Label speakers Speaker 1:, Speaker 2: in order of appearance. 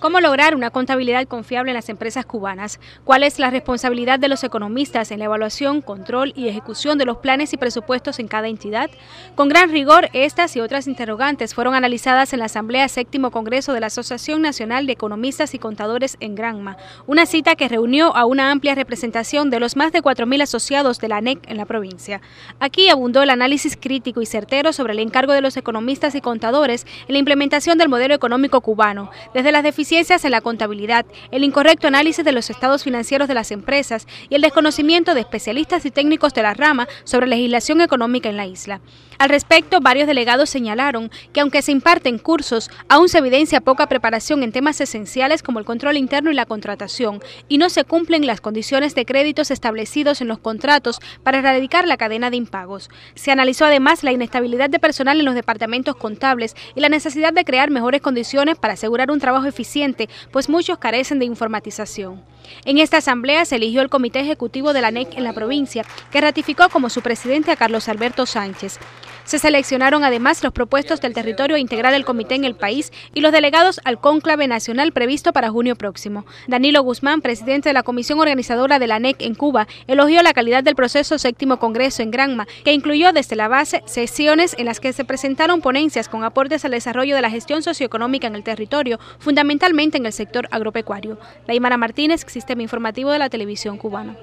Speaker 1: ¿Cómo lograr una contabilidad confiable en las empresas cubanas? ¿Cuál es la responsabilidad de los economistas en la evaluación, control y ejecución de los planes y presupuestos en cada entidad? Con gran rigor, estas y otras interrogantes fueron analizadas en la Asamblea Séptimo Congreso de la Asociación Nacional de Economistas y Contadores en Granma, una cita que reunió a una amplia representación de los más de 4.000 asociados de la ANEC en la provincia. Aquí abundó el análisis crítico y certero sobre el encargo de los economistas y contadores en la implementación del modelo económico cubano, desde las deficiencias en la contabilidad, el incorrecto análisis de los estados financieros de las empresas y el desconocimiento de especialistas y técnicos de la rama sobre legislación económica en la isla. Al respecto, varios delegados señalaron que aunque se imparten cursos, aún se evidencia poca preparación en temas esenciales como el control interno y la contratación, y no se cumplen las condiciones de créditos establecidos en los contratos para erradicar la cadena de impagos. Se analizó además la inestabilidad de personal en los departamentos contables y la necesidad de crear mejores condiciones para asegurar un trabajo eficiente, pues muchos carecen de informatización. En esta asamblea se eligió el comité ejecutivo de la NEC en la provincia, que ratificó como su presidente a Carlos Alberto Sánchez. Se seleccionaron además los propuestos del territorio a e integrar el comité en el país y los delegados al cónclave nacional previsto para junio próximo. Danilo Guzmán, presidente de la comisión organizadora de la NEC en Cuba, elogió la calidad del proceso séptimo congreso en Granma, que incluyó desde la base sesiones en las que se presentaron ponencias con aportes al desarrollo de la gestión socioeconómica en el territorio, fundamentalmente en el sector agropecuario. Daimara Martínez, Sistema Informativo de la Televisión Cubana.